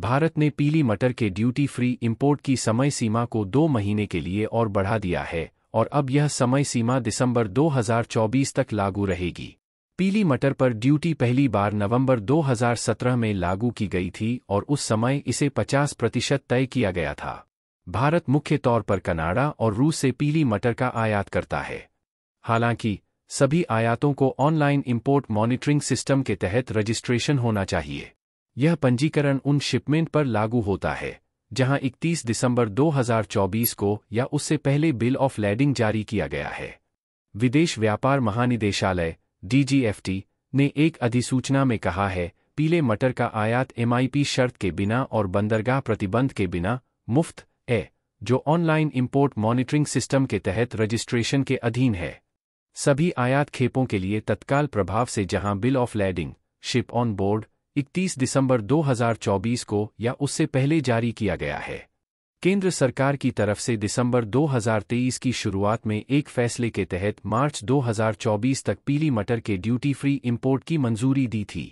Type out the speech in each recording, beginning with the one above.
भारत ने पीली मटर के ड्यूटी फ्री इंपोर्ट की समय सीमा को दो महीने के लिए और बढ़ा दिया है और अब यह समय सीमा दिसंबर 2024 तक लागू रहेगी पीली मटर पर ड्यूटी पहली बार नवंबर 2017 में लागू की गई थी और उस समय इसे 50 प्रतिशत तय किया गया था भारत मुख्य तौर पर कनाडा और रूस से पीली मटर का आयात करता है हालांकि सभी आयातों को ऑनलाइन इंपोर्ट मॉनिटरिंग सिस्टम के तहत रजिस्ट्रेशन होना चाहिए यह पंजीकरण उन शिपमेंट पर लागू होता है जहां 31 दिसंबर 2024 को या उससे पहले बिल ऑफ लैडिंग जारी किया गया है विदेश व्यापार महानिदेशालय डीजीएफटी ने एक अधिसूचना में कहा है पीले मटर का आयात एमआईपी शर्त के बिना और बंदरगाह प्रतिबंध के बिना मुफ्त है जो ऑनलाइन इंपोर्ट मॉनिटरिंग सिस्टम के तहत रजिस्ट्रेशन के अधीन है सभी आयात खेपों के लिए तत्काल प्रभाव से जहां bill of lading ship on board 31 दिसंबर 2024 को या उससे पहले जारी किया गया है केंद्र सरकार की तरफ से दिसंबर 2023 की शुरुआत में एक फैसले के तहत मार्च 2024 तक पीली मटर के ड्यूटी फ्री इंपोर्ट की मंजूरी दी थी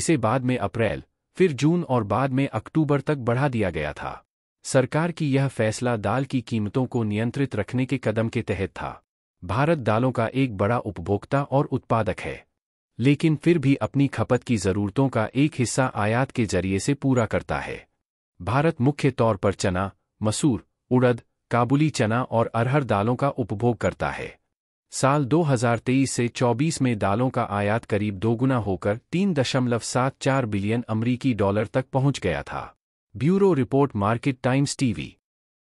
इसे बाद में अप्रैल फिर जून और बाद में अक्टूबर तक बढ़ा दिया गया था सरकार की यह फैसला दाल की कीमतों को नियंत्रित रखने के कदम के तहत था भारत दालों का एक बड़ा उपभोक्ता और उत्पादक है लेकिन फिर भी अपनी खपत की ज़रूरतों का एक हिस्सा आयात के जरिए से पूरा करता है भारत मुख्य तौर पर चना मसूर उड़द काबुली चना और अरहर दालों का उपभोग करता है साल 2023 से 24 में दालों का आयात करीब दोगुना होकर 3.74 बिलियन अमरीकी डॉलर तक पहुंच गया था bureau report Market Times TV